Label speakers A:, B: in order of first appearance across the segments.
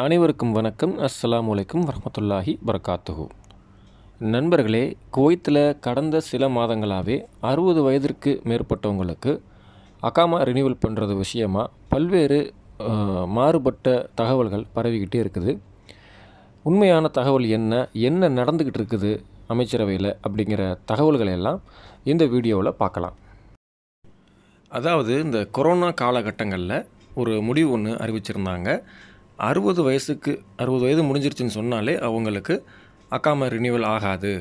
A: அனைவருக்கும் வணக்கம் அஸ்லாம் வலைக்கும் வரமத்துல்லாஹி வரகாத்துஹு நண்பர்களே குவைத்தில் கடந்த சில மாதங்களாகவே அறுபது வயதிற்கு மேற்பட்டவங்களுக்கு அகாமா ரினியூவல் பண்ணுறது விஷயமாக பல்வேறு மாறுபட்ட தகவல்கள் பரவிக்கிட்டே இருக்குது உண்மையான தகவல் என்ன என்ன நடந்துக்கிட்டு இருக்குது அமைச்சரவையில் அப்படிங்கிற தகவல்களை எல்லாம் இந்த வீடியோவில் பார்க்கலாம் அதாவது இந்த கொரோனா காலகட்டங்களில் ஒரு முடிவு ஒன்று அறிவிச்சிருந்தாங்க அறுபது வயசுக்கு அறுபது வயது முடிஞ்சிருச்சுன்னு சொன்னாலே அவங்களுக்கு அக்காம ரினியூவல் ஆகாது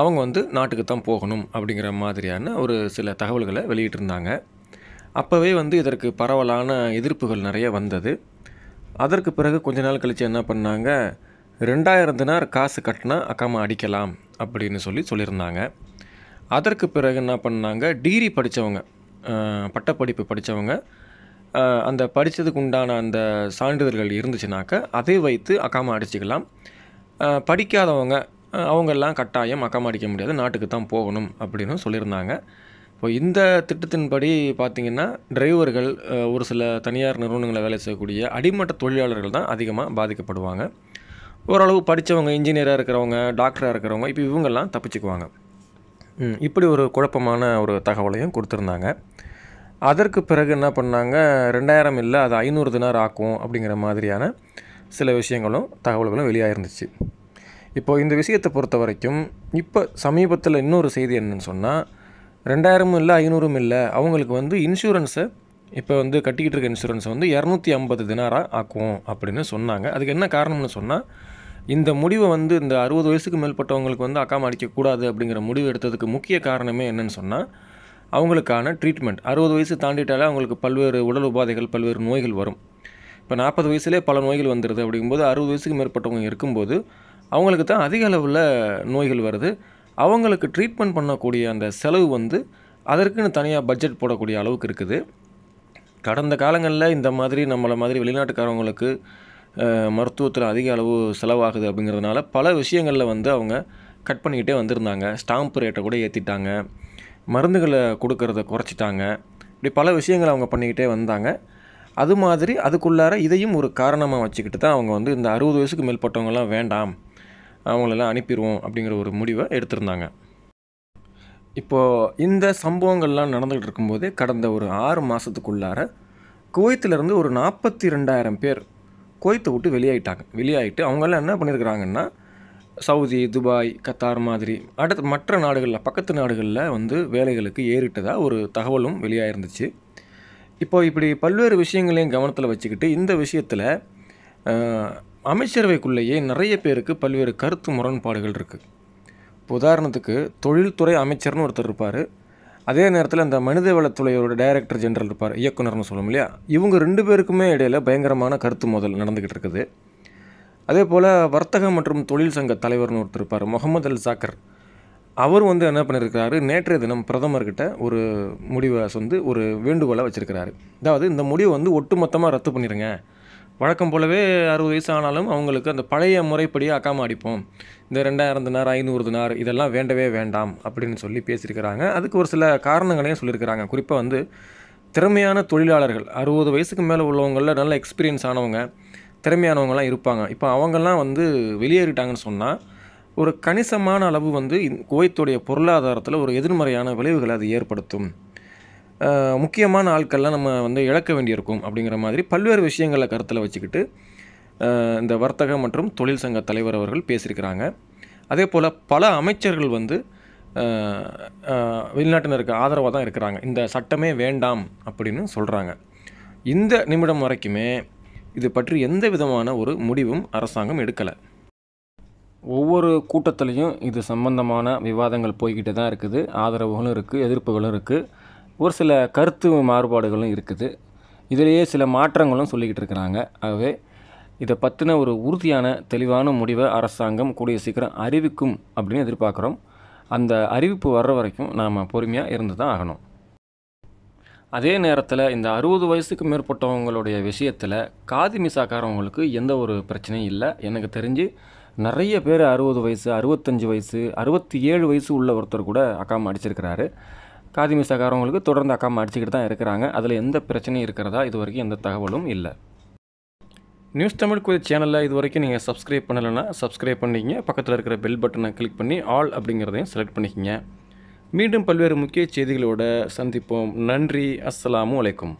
A: அவங்க வந்து நாட்டுக்கு தான் போகணும் அப்படிங்கிற மாதிரியான ஒரு சில தகவல்களை வெளியிட்டிருந்தாங்க அப்போவே வந்து இதற்கு பரவலான எதிர்ப்புகள் நிறைய வந்தது அதற்கு பிறகு கொஞ்ச நாள் கழித்து என்ன பண்ணாங்க ரெண்டாயிரம் தினார் காசு கட்டினா அக்காமா அடிக்கலாம் அப்படின்னு சொல்லி சொல்லியிருந்தாங்க அதற்கு பிறகு என்ன பண்ணாங்க டிகிரி e படித்தவங்க பட்டப்படிப்பு படித்தவங்க அந்த படித்ததுக்கு உண்டான அந்த சான்றிதழ்கள் இருந்துச்சுனாக்கா அதை வைத்து அக்காமா அடிச்சுக்கலாம் படிக்காதவங்க அவங்கெல்லாம் கட்டாயம் அக்காமா அடிக்க முடியாது நாட்டுக்கு தான் போகணும் அப்படின்னு சொல்லியிருந்தாங்க இப்போ இந்த திட்டத்தின்படி பார்த்திங்கன்னா டிரைவர்கள் ஒரு சில தனியார் நிறுவனங்களை வேலை செய்யக்கூடிய அடிமட்ட தொழிலாளர்கள் தான் அதிகமாக பாதிக்கப்படுவாங்க ஓரளவு படித்தவங்க இன்ஜினியராக இருக்கிறவங்க டாக்டராக இருக்கிறவங்க இப்போ இவங்கெல்லாம் தப்பிச்சுக்குவாங்க இப்படி ஒரு குழப்பமான ஒரு தகவலையும் கொடுத்துருந்தாங்க அதற்கு பிறகு என்ன பண்ணாங்க ரெண்டாயிரம் இல்லை அது ஐநூறு தினார் ஆக்கும் அப்படிங்கிற மாதிரியான சில விஷயங்களும் தகவல்களும் வெளியாயிருந்துச்சு இப்போது இந்த விஷயத்தை பொறுத்த வரைக்கும் இப்போ சமீபத்தில் இன்னொரு செய்தி என்னன்னு சொன்னால் ரெண்டாயிரமும் இல்லை ஐநூறும் இல்லை அவங்களுக்கு வந்து இன்சூரன்ஸை இப்போ வந்து கட்டிக்கிட்டு இருக்க இன்சூரன்ஸை வந்து இரநூத்தி ஐம்பது தினாராக ஆக்கும் அப்படின்னு சொன்னாங்க அதுக்கு என்ன காரணம்னு சொன்னால் இந்த முடிவை வந்து இந்த அறுபது வயசுக்கு மேற்பட்டவங்களுக்கு வந்து அக்காம அடிக்கக்கூடாது அப்படிங்கிற முடிவு எடுத்ததுக்கு முக்கிய காரணமே என்னென்னு சொன்னால் அவங்களுக்கான ட்ரீட்மெண்ட் அறுபது வயசு தாண்டிட்டாலே அவங்களுக்கு பல்வேறு உடல் உபாதைகள் பல்வேறு நோய்கள் வரும் இப்போ நாற்பது வயசுலேயே பல நோய்கள் வந்துடுது அப்படிங்கும்போது அறுபது வயசுக்கு மேற்பட்டவங்க இருக்கும்போது அவங்களுக்கு தான் அதிக அளவில் நோய்கள் வருது அவங்களுக்கு ட்ரீட்மெண்ட் பண்ணக்கூடிய அந்த செலவு வந்து அதற்குன்னு தனியாக பட்ஜெட் போடக்கூடிய அளவுக்கு இருக்குது கடந்த காலங்களில் இந்த மாதிரி நம்மளை மாதிரி வெளிநாட்டுக்காரவங்களுக்கு மருத்துவத்தில் அதிக அளவு செலவாகுது அப்படிங்கிறதுனால பல விஷயங்களில் வந்து அவங்க கட் பண்ணிக்கிட்டே வந்திருந்தாங்க ஸ்டாம்ப் ரேட்டை கூட ஏற்றிட்டாங்க மருந்துகளை கொடுக்கறத குறைச்சிட்டாங்க இப்படி பல விஷயங்களை அவங்க பண்ணிக்கிட்டே வந்தாங்க அது மாதிரி அதுக்குள்ளார இதையும் ஒரு காரணமாக வச்சுக்கிட்டு தான் அவங்க வந்து இந்த அறுபது வயசுக்கு மேற்பட்டவங்களாம் வேண்டாம் அவங்களெல்லாம் அனுப்பிடுவோம் அப்படிங்கிற ஒரு முடிவை எடுத்திருந்தாங்க இப்போது இந்த சம்பவங்கள்லாம் நடந்துகிட்டு இருக்கும்போதே கடந்த ஒரு ஆறு மாதத்துக்குள்ளார குவைத்திலேருந்து ஒரு நாற்பத்தி ரெண்டாயிரம் பேர் குவைத்தை விட்டு வெளியாகிட்டாங்க வெளியாகிட்டு அவங்கெல்லாம் என்ன பண்ணியிருக்கிறாங்கன்னா சவுதி துபாய் கத்தார் மாதிரி அடுத்து மற்ற நாடுகளில் பக்கத்து நாடுகளில் வந்து வேலைகளுக்கு ஏறிட்டதாக ஒரு தகவலும் வெளியாக இருந்துச்சு இப்போ இப்படி பல்வேறு விஷயங்களையும் கவனத்தில் வச்சுக்கிட்டு இந்த விஷயத்தில் அமைச்சரவைக்குள்ளேயே நிறைய பேருக்கு பல்வேறு கருத்து முரண்பாடுகள் இருக்குது உதாரணத்துக்கு தொழில்துறை அமைச்சர்னு ஒருத்தர் இருப்பார் அதே நேரத்தில் அந்த மனிதவளத்துறையோட டைரக்டர் ஜென்ரல் இருப்பார் இயக்குனர்னு சொல்லும் இல்லையா இவங்க ரெண்டு பேருக்குமே இடையில் பயங்கரமான கருத்து மோதல் நடந்துக்கிட்டு இருக்குது அதே போல் வர்த்தகம் மற்றும் தொழில் சங்க தலைவர்னு ஒருத்தர் இருப்பார் முகமது அல் சாக்கர் அவர் வந்து என்ன பண்ணியிருக்கிறாரு நேற்றைய தினம் பிரதமர்கிட்ட ஒரு முடிவை வந்து ஒரு வேண்டுகோளை வச்சுருக்கிறாரு அதாவது இந்த முடிவை வந்து ஒட்டுமொத்தமாக ரத்து பண்ணிடுங்க வழக்கம் போலவே அறுபது வயசு ஆனாலும் அவங்களுக்கு அந்த பழைய முறைப்படியே அக்காம அடிப்போம் இந்த ரெண்டாயிரம் தினார் ஐநூறு தினார் இதெல்லாம் வேண்டவே வேண்டாம் அப்படின்னு சொல்லி பேசியிருக்கிறாங்க அதுக்கு ஒரு சில காரணங்களையும் சொல்லியிருக்கிறாங்க குறிப்பாக வந்து திறமையான தொழிலாளர்கள் அறுபது வயசுக்கு மேலே உள்ளவங்களில் நல்ல எக்ஸ்பீரியன்ஸ் ஆனவங்க திறமையானவங்களாம் இருப்பாங்க இப்போ அவங்கெல்லாம் வந்து வெளியேறிட்டாங்கன்னு சொன்னால் ஒரு கணிசமான அளவு வந்து கோவைத்துடைய பொருளாதாரத்தில் ஒரு எதிர்மறையான விளைவுகளை அது ஏற்படுத்தும் முக்கியமான ஆட்கள்லாம் நம்ம வந்து இழக்க வேண்டியிருக்கும் அப்படிங்கிற மாதிரி பல்வேறு விஷயங்களை கருத்தில் வச்சுக்கிட்டு இந்த வர்த்தக மற்றும் தொழில் சங்க தலைவர் அவர்கள் பேசியிருக்கிறாங்க அதே போல் பல அமைச்சர்கள் வந்து வெளிநாட்டினருக்கு ஆதரவாக தான் இருக்கிறாங்க இந்த சட்டமே வேண்டாம் அப்படின்னு சொல்கிறாங்க இந்த நிமிடம் வரைக்குமே இது பற்றி எந்த விதமான ஒரு முடிவும் அரசாங்கம் எடுக்கலை ஒவ்வொரு கூட்டத்துலேயும் இது சம்பந்தமான விவாதங்கள் போய்கிட்டு தான் இருக்குது ஆதரவுகளும் இருக்குது எதிர்ப்புகளும் இருக்குது ஒரு சில கருத்து மாறுபாடுகளும் இருக்குது இதிலேயே சில மாற்றங்களும் சொல்லிக்கிட்டு இருக்கிறாங்க ஆகவே இதை பற்றின ஒரு உறுதியான தெளிவான முடிவை அரசாங்கம் கூடிய சீக்கிரம் அறிவிக்கும் அப்படின்னு எதிர்பார்க்குறோம் அந்த அறிவிப்பு வர்ற வரைக்கும் நாம் பொறுமையாக இருந்து தான் ஆகணும் அதே நேரத்தில் இந்த அறுபது வயசுக்கு மேற்பட்டவங்களுடைய விஷயத்தில் காதி மிசாக்காரவங்களுக்கு எந்த ஒரு பிரச்சனையும் இல்லை எனக்கு தெரிஞ்சு நிறைய பேர் அறுபது வயசு அறுபத்தஞ்சு வயசு அறுபத்தி ஏழு வயசு உள்ள ஒருத்தர் கூட அக்காமா அடிச்சிருக்கிறாரு காதி மிசாக்காரவங்களுக்கு தொடர்ந்து அக்காமா அடிச்சுக்கிட்டு தான் இருக்கிறாங்க அதில் எந்த பிரச்சனையும் இருக்கிறதா இது வரைக்கும் எந்த தகவலும் இல்லை நியூஸ் தமிழ் குறி சேனலில் இது வரைக்கும் நீங்கள் சப்ஸ்கிரைப் பண்ணலைன்னா சப்ஸ்கிரைப் பண்ணிக்கிங்க பக்கத்தில் இருக்கிற பெல் பட்டனை கிளிக் பண்ணி ஆல் அப்படிங்கிறதையும் செலக்ட் பண்ணிக்கிங்க மீண்டும் பல்வேறு முக்கிய செய்திகளோடு சந்திப்போம் நன்றி அஸ்ஸலாமு அலைக்கும்